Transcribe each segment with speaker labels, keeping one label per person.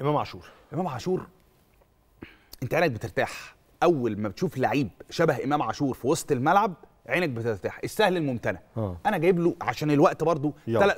Speaker 1: امام عاشور امام عاشور انت عينك بترتاح اول ما بتشوف لعيب شبه امام عاشور في وسط الملعب عينك بترتاح السهل الممتنع آه. انا جايب له عشان الوقت برضو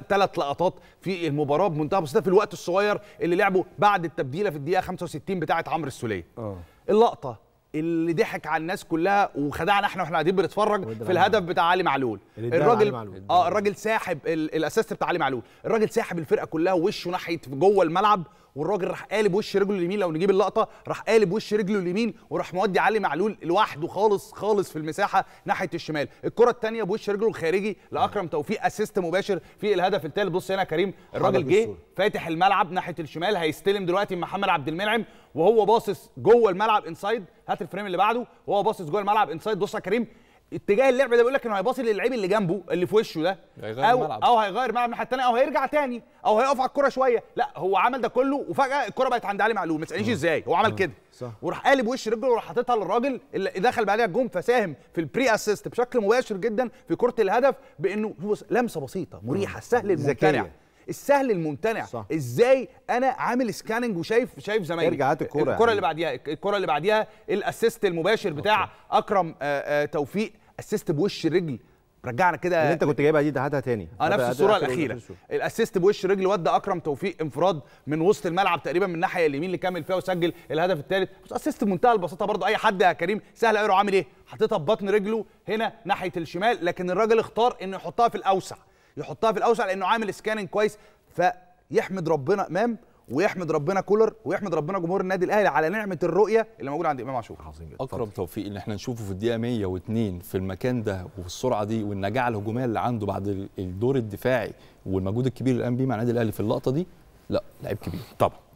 Speaker 1: ثلاث لقطات في المباراه بمنتهى البساطه في الوقت الصغير اللي لعبه بعد التبديله في الدقيقه 65 بتاعه عمرو السوليه أوه. اللقطه اللي ضحك على الناس كلها وخدعنا احنا واحنا قاعدين بنتفرج في الهدف بتاع علي معلول الراجل اه الراجل ساحب الاسيست بتاع علي معلول الراجل ساحب الفرقه كلها ووشه ناحيه جوه الملعب والراجل راح قالب وش رجله اليمين لو نجيب اللقطه راح قالب وش رجله اليمين وراح مودي علي معلول لوحده خالص خالص في المساحه ناحيه الشمال الكره الثانيه بوش رجله الخارجي لاكرم توفيق اسيست مباشر في الهدف الثالث بص هنا كريم الراجل جه فاتح الملعب ناحيه الشمال هيستلم دلوقتي محمد عبد المنعم وهو باصص جوه الملعب انسايد هات الفريم اللي بعده وهو باصص جوه الملعب انسايد بص يا كريم اتجاه اللعب ده بيقول لك انه هيباصي للعيب اللي جنبه اللي في وشه ده هيغير او الملعب. او هيغير ملعب الناحيه الثانيه او هيرجع تاني او هيقف على الكوره شويه لا هو عمل ده كله وفجاه الكوره بقت عند علي معلول ما تسالنيش ازاي هو عمل كده صح. وراح قالب وش رجله وراح حاططها للراجل اللي دخل بعديها الجون فساهم في البري اسيست بشكل مباشر جدا في كره الهدف بانه لمسه بسيطه مريحه السهل الممتنع السهل الممتنع صح. ازاي انا عامل سكاننج وشايف شايف زمايلي هات الكوره الكره يعني. اللي بعديها الكره اللي بعديها الاسيست المباشر بتاع أوكي. اكرم آآ آه، آآ آه، توفيق اسيست بوش رجل رجعنا كده اللي انت كنت جايبها دي هاتها تاني اه نفس الصوره الاخيره الاسيست بوش رجل ودى اكرم توفيق انفراد من وسط الملعب تقريبا من الناحيه اليمين اللي كمل فيها وسجل الهدف الثالث بس اسيست بمنتهى البساطه برضو اي حد يا كريم سهل قوي عامل ايه حطيتها ببطن رجله هنا ناحيه الشمال لكن الراجل اختار انه يحطها في الاوسع يحطها في الاوسع لانه عامل سكاننج كويس فيحمد ربنا امام ويحمد ربنا كولر ويحمد ربنا جمهور النادي الاهلي على نعمه الرؤيه اللي موجوده عند امام عاشور عظيم جدا اكرم توفيق ان احنا نشوفه في الدقيقه 102 في المكان ده السرعه دي والنجاعه الهجوميه اللي عنده بعد الدور الدفاعي والمجهود الكبير اللي قام بيه مع النادي الاهلي في اللقطه دي لا لعيب كبير طبعا